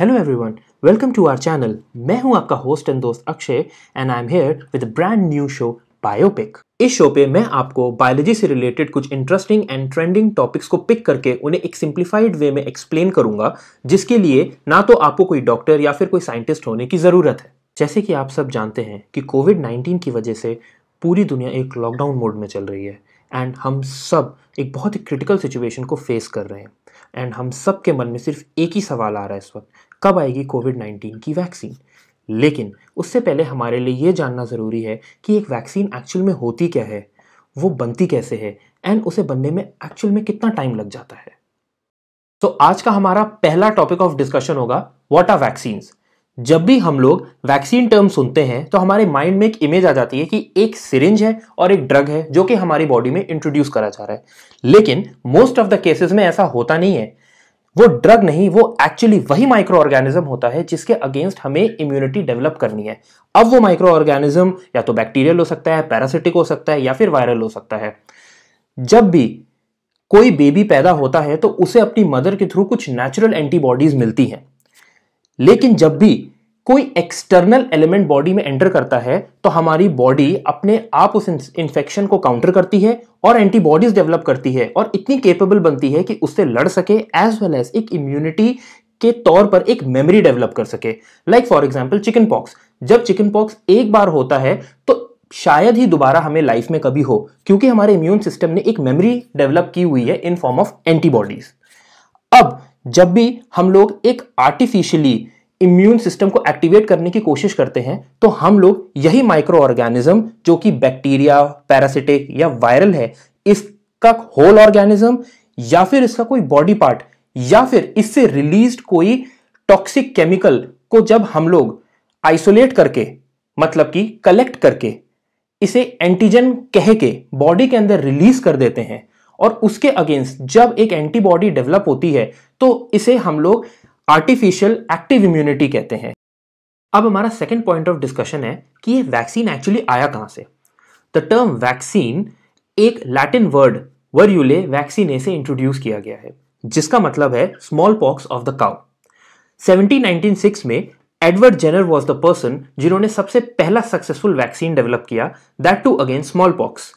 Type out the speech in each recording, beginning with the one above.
hello everyone welcome to our channel मैं हूं आपका होस्ट एंड दोस्त Akshay and I am here with brand new show biopic इस शो पे मैं आपको बायोलॉजी से रिलेटेड कुछ इंटरेस्टिंग एंड ट्रेंडिंग टॉपिक्स को पिक करके उन्हें एक सिंप्लीफाइड वे में एक्सप्लेन करूंगा जिसके लिए ना तो आपको कोई डॉक्टर या फिर कोई साइंटिस्ट होने की ज़रूरत है जैसे कि आप सब जानते हैं कि कोविड नाइन्टीन की वजह से पूरी दुनिया एक लॉकडाउन मोड में चल रही है एंड हम सब एक बहुत ही क्रिटिकल सिचुएशन को फेस कर रहे हैं एंड हम सब के मन में सिर्फ एक ही सवाल आ रहा है इस वक्त कब आएगी कोविड नाइन्टीन की वैक्सीन लेकिन उससे पहले हमारे लिए ये जानना ज़रूरी है कि एक वैक्सीन एक्चुअल में होती क्या है वो बनती कैसे है एंड उसे बनने में एक्चुअल में कितना टाइम लग जाता है तो so, आज का हमारा पहला टॉपिक ऑफ डिस्कशन होगा व्हाट आर वैक्सीन्स जब भी हम लोग वैक्सीन टर्म सुनते हैं तो हमारे माइंड में एक इमेज आ जाती है कि एक सिरिंज है और एक ड्रग है जो कि हमारी बॉडी में इंट्रोड्यूस करा जा रहा है लेकिन मोस्ट ऑफ द केसेस में ऐसा होता नहीं है वो ड्रग नहीं वो एक्चुअली वही माइक्रो ऑर्गेनिज्म होता है जिसके अगेंस्ट हमें इम्यूनिटी डेवलप करनी है अब वो माइक्रो ऑर्गेनिज्म या तो बैक्टीरियल हो सकता है पैरासिटिक हो सकता है या फिर वायरल हो सकता है जब भी कोई बेबी पैदा होता है तो उसे अपनी मदर के थ्रू कुछ नेचुरल एंटीबॉडीज मिलती हैं लेकिन जब भी कोई एक्सटर्नल एलिमेंट बॉडी में एंटर करता है तो हमारी बॉडी अपने आप उस इन्फेक्शन को काउंटर करती है और एंटीबॉडीज डेवलप करती है और इतनी केपेबल बनती है कि उससे लड़ सके एज वेल एज एक इम्यूनिटी के तौर पर एक मेमोरी डेवलप कर सके like for example chicken pox जब चिकन पॉक्स एक बार होता है तो शायद ही दोबारा हमें लाइफ में कभी हो क्योंकि हमारे इम्यून सिस्टम ने एक मेमोरी डेवलप की हुई है इन फॉर्म ऑफ एंटीबॉडीज अब जब भी हम लोग एक आर्टिफिशियली इम्यून सिस्टम को एक्टिवेट करने की कोशिश करते हैं तो हम लोग यही माइक्रो ऑर्गेनिज्म जो कि बैक्टीरिया पैरासिटिक या वायरल है इसका होल ऑर्गेनिज्म या फिर इसका कोई बॉडी पार्ट या फिर इससे रिलीज कोई टॉक्सिक केमिकल को जब हम लोग आइसोलेट करके मतलब कि कलेक्ट करके इसे एंटीजन कह के बॉडी के अंदर रिलीज कर देते हैं और उसके अगेंस्ट जब एक एंटीबॉडी डेवलप होती है तो इसे हम लोग आर्टिफिशियल एक्टिव इम्यूनिटी कहते हैं अब हमारा सेकेंड पॉइंट ऑफ डिस्कशन है कि ये वैक्सीन एक्चुअली आया कहां से द टर्म वैक्सीन एक लैटिन वर्ड वर्यूले वैक्सीने से इंट्रोड्यूस किया गया है जिसका मतलब है smallpox of the cow 1796 में Edward Jenner was the person जिन्होंने सबसे पहला सक्सेसफुल वैक्सीन डेवलप किया that to against smallpox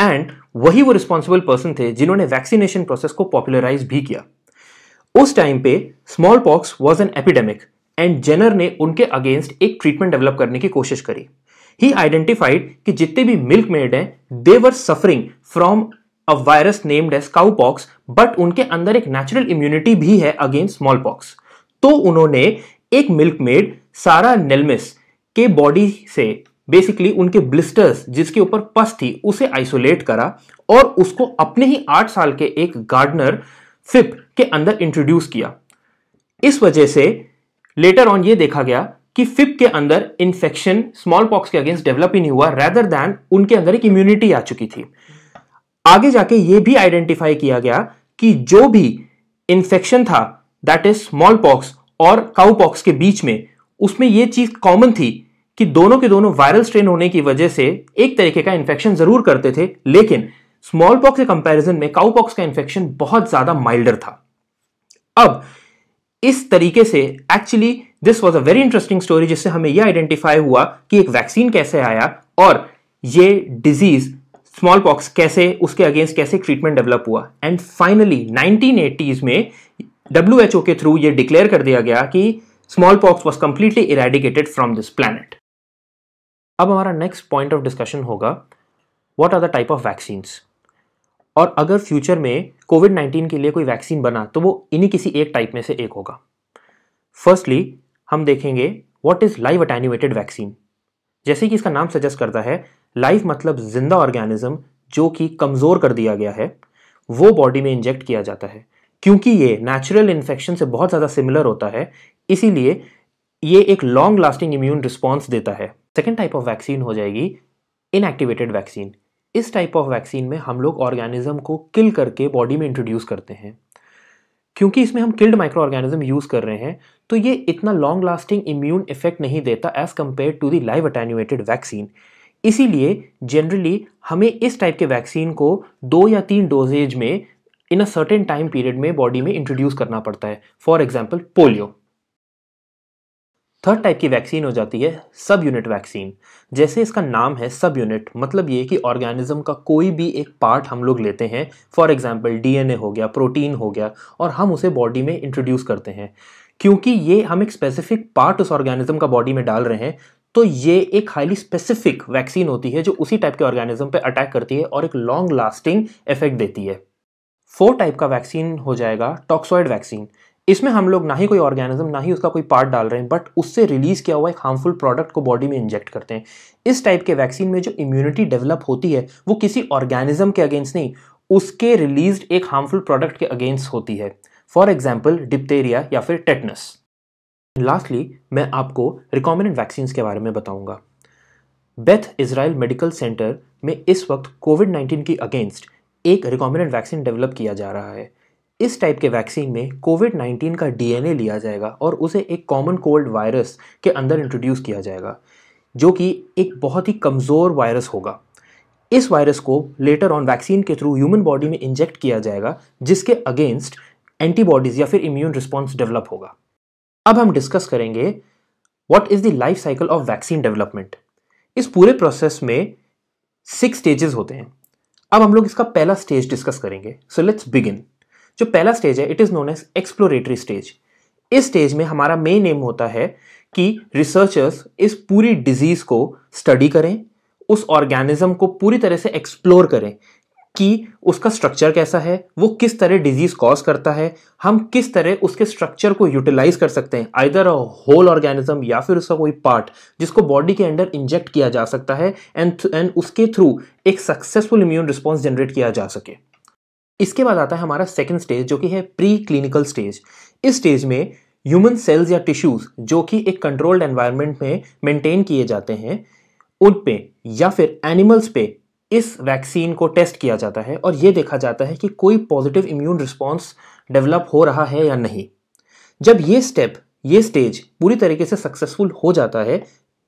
and वही वो रिस्पॉन्सिबल पर्सन थे जिन्होंने वैक्सीनेशन प्रोसेस को पॉपुलराइज भी किया उस टाइम पे smallpox was an epidemic and Jenner ने उनके अगेंस्ट एक ट्रीटमेंट डेवलप करने की कोशिश करी ही आइडेंटिफाइड कि जितने भी मिल्क मेड हैं they were suffering from a virus named as cowpox but उनके अंदर एक नेचुरल इम्यूनिटी भी है अगेंस्ट स्मॉल पॉक्स तो उन्होंने एक मिल्क मेड सारा नेलमिस के बॉडी से बेसिकली उनके ब्लिस्टर्स जिसके ऊपर पस थी उसे आइसोलेट करा और उसको अपने ही आठ साल के एक गार्डनर फिप के अंदर इंट्रोड्यूस किया इस वजह से लेटर ऑन ये देखा गया कि फिप के अंदर इंफेक्शन स्मॉल पॉक्स के अगेंस्ट डेवलप ही नहीं हुआ रेदर दैन उनके अंदर एक इम्यूनिटी आ चुकी थी आगे जाके ये भी आइडेंटिफाई किया गया कि जो भी इंफेक्शन था दैट इज स्मॉल पॉक्स और काउ पॉक्स के बीच में उसमें यह चीज कॉमन थी कि दोनों के दोनों वायरल स्ट्रेन होने की वजह से एक तरीके का इंफेक्शन जरूर करते थे लेकिन स्मॉल पॉक्स के कंपैरिजन में काउ पॉक्स का इन्फेक्शन बहुत ज्यादा माइल्डर था अब इस तरीके से actually this was a very interesting story जिससे हमें यह आइडेंटिफाई हुआ कि एक वैक्सीन कैसे आया और ये डिजीज स्मॉल पॉक्स कैसे उसके अगेंस्ट कैसे ट्रीटमेंट डेवलप हुआ एंड फाइनली नाइनटीन में डब्ल्यू के थ्रू ये डिक्लेयर कर दिया गया कि smallpox was completely eradicated from this planet अब हमारा नेक्स्ट पॉइंट ऑफ डिस्कशन होगा what are the type of vaccines और अगर फ्यूचर में कोविड नाइन्टीन के लिए कोई वैक्सीन बना तो वो इन्हीं किसी एक टाइप में से एक होगा फर्स्टली हम देखेंगे what is live attenuated vaccine जैसे कि इसका नाम सजेस्ट करता है लाइव मतलब जिंदा ऑर्गेनिज्म जो कि कमज़ोर कर दिया गया है वो बॉडी में इंजेक्ट किया जाता है क्योंकि ये नेचुरल इन्फेक्शन से बहुत ज़्यादा सिमिलर होता है इसीलिए ये एक लॉन्ग लास्टिंग इम्यून रिस्पॉन्स देता है सेकेंड टाइप ऑफ वैक्सीन हो जाएगी इनएक्टिवेटेड वैक्सीन इस टाइप ऑफ वैक्सीन में हम लोग ऑर्गेनिज्म को किल करके बॉडी में इंट्रोड्यूस करते हैं क्योंकि इसमें हम किल्ड माइक्रो ऑर्गेनिज्म यूज़ कर रहे हैं तो ये इतना लॉन्ग लास्टिंग इम्यून इफेक्ट नहीं देता as compare to the live attenuated vaccine इसीलिए जनरली हमें इस टाइप के वैक्सीन को दो या तीन डोजेज में in a certain time period में बॉडी में इंट्रोड्यूस करना पड़ता है for example polio third type की वैक्सीन हो जाती है सब यूनिट वैक्सीन जैसे इसका नाम है सब यूनिट मतलब ये कि ऑर्गेनिज्म का कोई भी एक पार्ट हम लोग लेते हैं फॉर एग्जांपल डीएनए हो गया प्रोटीन हो गया और हम उसे बॉडी में इंट्रोड्यूस करते हैं क्योंकि ये हम एक स्पेसिफिक पार्ट उस ऑर्गेनिज्म का बॉडी में डाल रहे हैं तो ये एक हाईली स्पेसिफिक वैक्सीन होती है जो उसी टाइप के ऑर्गेनिज्म पर अटैक करती है और एक लॉन्ग लास्टिंग इफेक्ट देती है फोर टाइप का वैक्सीन हो जाएगा टॉक्सॉइड वैक्सीन इसमें हम लोग ना ही कोई ऑर्गेनिज्म ना ही उसका कोई पार्ट डाल रहे हैं बट उससे रिलीज़ किया हुआ एक हार्मफुल प्रोडक्ट को बॉडी में इंजेक्ट करते हैं इस टाइप के वैक्सीन में जो इम्यूनिटी डेवलप होती है वो किसी ऑर्गेनिज्म के अगेंस्ट नहीं उसके रिलीज एक हार्मफुल प्रोडक्ट के अगेंस्ट होती है फॉर एग्जाम्पल डिप्टेरिया या फिर टेटनस लास्टली मैं आपको रिकॉमेंडेड वैक्सीन के बारे में बताऊँगा बेथ इसराइल मेडिकल सेंटर में इस वक्त कोविड 19 की अगेंस्ट एक रिकॉमेंडेड वैक्सीन डेवलप किया जा रहा है इस टाइप के वैक्सीन में कोविड 19 का डीएनए लिया जाएगा और उसे एक कॉमन कोल्ड वायरस के अंदर इंट्रोड्यूस किया जाएगा जो कि एक बहुत ही कमज़ोर वायरस होगा इस वायरस को लेटर ऑन वैक्सीन के थ्रू ह्यूमन बॉडी में इंजेक्ट किया जाएगा जिसके अगेंस्ट एंटीबॉडीज़ या फिर इम्यून रिस्पॉन्स डेवलप होगा अब हम डिस्कस करेंगे what is the life cycle of vaccine development इस पूरे प्रोसेस में सिक्स स्टेजेस होते हैं अब हम लोग इसका पहला स्टेज डिस्कस करेंगे सो लेट्स बिगिन जो पहला स्टेज है it is known as exploratory stage इस स्टेज में हमारा मेन एम होता है कि रिसर्चर्स इस पूरी डिजीज़ को स्टडी करें उस ऑर्गेनिज्म को पूरी तरह से एक्सप्लोर करें कि उसका स्ट्रक्चर कैसा है वो किस तरह डिजीज़ कॉज करता है हम किस तरह उसके स्ट्रक्चर को यूटिलाइज कर सकते हैं आइदर अ होल ऑर्गेनिज्म या फिर उसका कोई पार्ट जिसको बॉडी के अंडर इंजेक्ट किया जा सकता है एंड एंड उसके थ्रू एक सक्सेसफुल इम्यून रिस्पॉन्स जनरेट किया जा सके इसके बाद आता है हमारा सेकेंड स्टेज जो कि है प्री क्लिनिकल स्टेज इस स्टेज में ह्यूमन सेल्स या टिश्यूज जो कि एक कंट्रोल्ड एनवायरनमेंट में मेंटेन किए जाते हैं उन पे या फिर एनिमल्स पे इस वैक्सीन को टेस्ट किया जाता है और ये देखा जाता है कि कोई पॉजिटिव इम्यून रिस्पॉन्स डेवलप हो रहा है या नहीं जब ये स्टेप ये स्टेज पूरी तरीके से सक्सेसफुल हो जाता है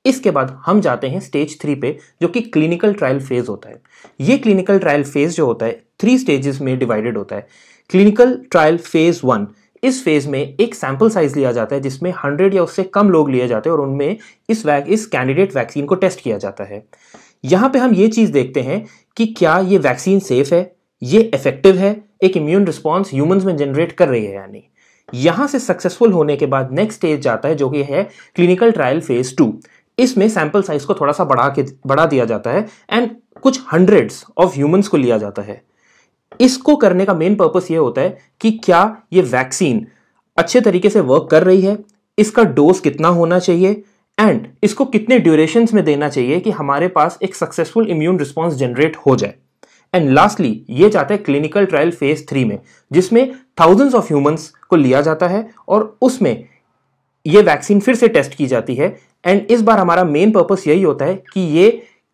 इसके बाद हम जाते हैं स्टेज थ्री पे जो कि क्लिनिकल ट्रायल फेज होता है ये क्लिनिकल ट्रायल फेज जो होता है थ्री स्टेजेस में डिवाइडेड होता है क्लिनिकल ट्रायल फेज वन इस फेज में एक सैंपल साइज लिया जाता है जिसमें हंड्रेड या उससे कम लोग लिए जाते हैं और उनमें इस वैक इस कैंडिडेट वैक्सीन को टेस्ट किया जाता है यहाँ पे हम ये चीज़ देखते हैं कि क्या ये वैक्सीन सेफ है ये इफेक्टिव है एक इम्यून रिस्पॉन्स ह्यूमंस में जनरेट कर रही है यानी यहां यहाँ से सक्सेसफुल होने के बाद नेक्स्ट स्टेज जाता है जो कि है क्लिनिकल ट्रायल फेज टू इसमें सैंपल साइज को थोड़ा सा बढ़ा के बढ़ा दिया जाता है एंड कुछ हंड्रेड्स ऑफ ह्यूमंस को लिया जाता है इसको करने का मेन पर्पस ये होता है कि क्या ये वैक्सीन अच्छे तरीके से वर्क कर रही है इसका डोज कितना होना चाहिए एंड इसको कितने ड्यूरेशन में देना चाहिए कि हमारे पास एक सक्सेसफुल इम्यून रिस्पॉन्स जनरेट हो जाए एंड लास्टली ये जाता है क्लिनिकल ट्रायल फेज थ्री में जिसमें थाउजेंड्स ऑफ ह्यूमंस को लिया जाता है और उसमें ये वैक्सीन फिर से टेस्ट की जाती है एंड इस बार हमारा मेन पर्पस यही होता है कि ये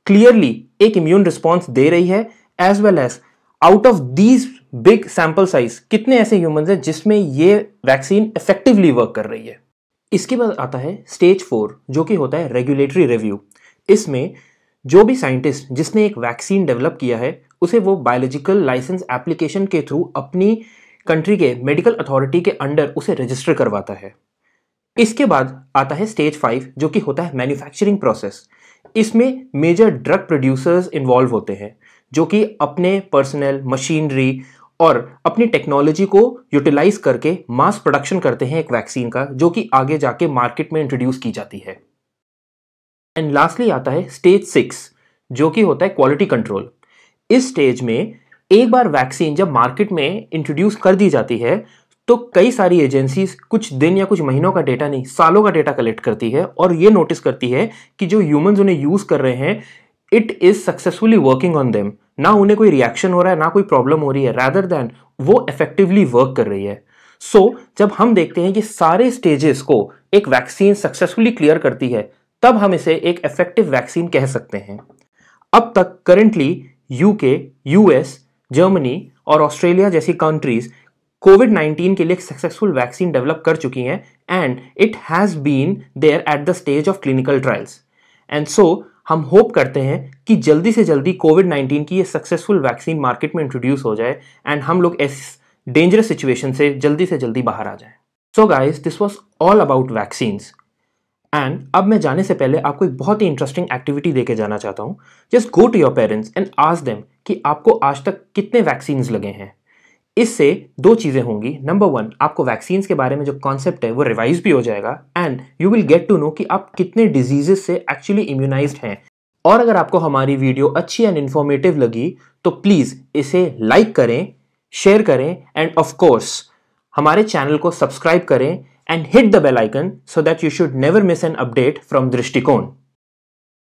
क्लियरली एक इम्यून रिस्पॉन्स दे रही है as well as out of these big sample size कितने ऐसे ह्यूमन हैं जिसमें ये वैक्सीन इफेक्टिवली वर्क कर रही है इसके बाद आता है स्टेज फोर जो कि होता है रेगुलेटरी रिव्यू इसमें जो भी साइंटिस्ट जिसने एक वैक्सीन डेवलप किया है उसे वो बायोलॉजिकल लाइसेंस एप्लीकेशन के थ्रू अपनी कंट्री के मेडिकल अथॉरिटी के अंडर उसे रजिस्टर करवाता है इसके बाद आता है स्टेज फाइव जो कि होता है मैन्युफैक्चरिंग प्रोसेस इसमें मेजर ड्रग प्रोड्यूसर्स इन्वॉल्व होते हैं जो कि अपने पर्सनल मशीनरी और अपनी टेक्नोलॉजी को यूटिलाइज करके मास प्रोडक्शन करते हैं एक वैक्सीन का जो कि आगे जाके मार्केट में इंट्रोड्यूस की जाती है एंड लास्टली आता है स्टेज सिक्स जो कि होता है क्वालिटी कंट्रोल इस स्टेज में एक बार वैक्सीन जब मार्केट में इंट्रोड्यूस कर दी जाती है तो कई सारी एजेंसीज कुछ दिन या कुछ महीनों का डेटा नहीं सालों का डेटा कलेक्ट करती है और ये नोटिस करती है कि जो ह्यूमंस उन्हें यूज़ कर रहे हैं it is successfully working on them ना उन्हें कोई रिएक्शन हो रहा है ना कोई प्रॉब्लम हो रही है रैदर देन वो इफेक्टिवली वर्क कर रही है सो so, जब हम देखते हैं कि सारे स्टेजेस को एक वैक्सीन सक्सेसफुली क्लियर करती है तब हम इसे एक इफेक्टिव वैक्सीन कह सकते हैं अब तक करेंटली यूके यूएस जर्मनी और ऑस्ट्रेलिया जैसी कंट्रीज कोविड 19 के लिए एक सक्सेसफुल वैक्सीन डेवलप कर चुकी हैं and it has been there at the stage of clinical trials and so हम होप करते हैं कि जल्दी से जल्दी कोविड 19 की ये सक्सेसफुल वैक्सीन मार्केट में इंट्रोड्यूस हो जाए एंड हम लोग इस डेंजरस सिचुएशन से जल्दी से जल्दी बाहर आ जाए so guys this was all about vaccines and अब मैं जाने से पहले आपको एक बहुत ही इंटरेस्टिंग एक्टिविटी देके जाना चाहता हूँ just go to your parents and ask them कि आपको आज तक कितने वैक्सीन्स लगे हैं इससे दो चीज़ें होंगी नंबर वन आपको वैक्सीन्स के बारे में जो कॉन्सेप्ट है वो रिवाइज भी हो जाएगा and you will get to know कि आप कितने डिजीजेस से एक्चुअली इम्यूनाइज हैं और अगर आपको हमारी वीडियो अच्छी एंड इन्फॉर्मेटिव लगी तो प्लीज़ इसे लाइक करें शेयर करें एंड ऑफ कोर्स हमारे चैनल को सब्सक्राइब करें and hit the bell icon so that you should never miss an update from दृष्टिकोण